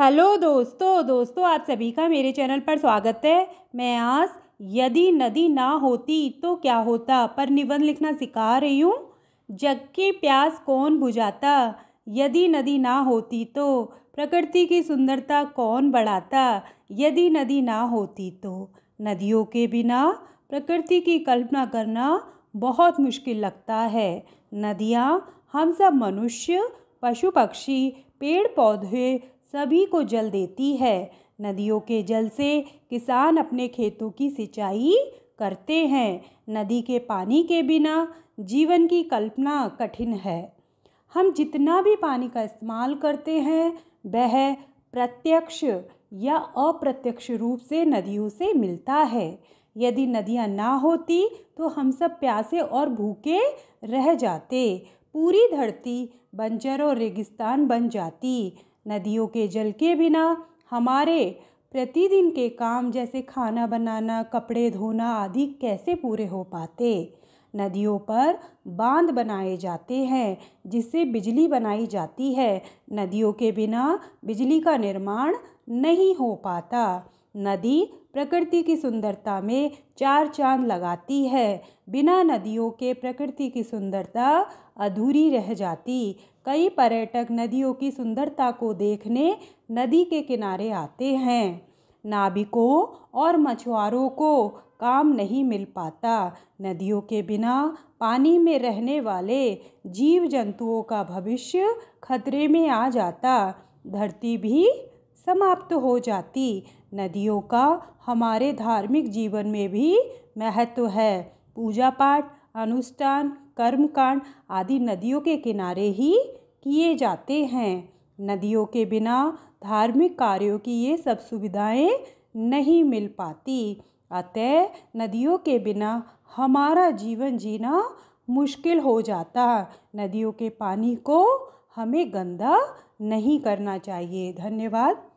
hello दोस्तों दोस्तों आप सभी का मेरे चैनल पर स्वागत है मैं आज यदि नदी ना होती तो क्या होता पर निबंध लिखना सिखा रही हूँ जग की प्यास कौन बुझाता यदि नदी ना होती तो प्रकृति की सुंदरता कौन बढ़ाता यदि नदी ना होती तो नदियों के बिना प्रकृति की कल्पना करना बहुत मुश्किल लगता है नदियाँ हम सब मनुष्य पशु पक्षी पेड़ पौधे सभी को जल देती है नदियों के जल से किसान अपने खेतों की सिंचाई करते हैं नदी के पानी के बिना जीवन की कल्पना कठिन है हम जितना भी पानी का इस्तेमाल करते हैं वह प्रत्यक्ष या अप्रत्यक्ष रूप से नदियों से मिलता है यदि नदियाँ ना होती तो हम सब प्यासे और भूखे रह जाते पूरी धरती बंजर और रेगिस्तान बन जाती नदियों के जल के बिना हमारे प्रतिदिन के काम जैसे खाना बनाना कपड़े धोना आदि कैसे पूरे हो पाते नदियों पर बांध बनाए जाते हैं जिससे बिजली बनाई जाती है नदियों के बिना बिजली का निर्माण नहीं हो पाता नदी प्रकृति की सुंदरता में चार चांद लगाती है बिना नदियों के प्रकृति की सुंदरता अधूरी रह जाती कई पर्यटक नदियों की सुंदरता को देखने नदी के किनारे आते हैं नाविकों और मछुआरों को काम नहीं मिल पाता नदियों के बिना पानी में रहने वाले जीव जंतुओं का भविष्य खतरे में आ जाता धरती भी समाप्त हो जाती नदियों का हमारे धार्मिक जीवन में भी महत्व है पूजा पाठ अनुष्ठान कर्मकांड आदि नदियों के किनारे ही किए जाते हैं नदियों के बिना धार्मिक कार्यों की ये सब सुविधाएं नहीं मिल पाती अतः नदियों के बिना हमारा जीवन जीना मुश्किल हो जाता नदियों के पानी को हमें गंदा नहीं करना चाहिए धन्यवाद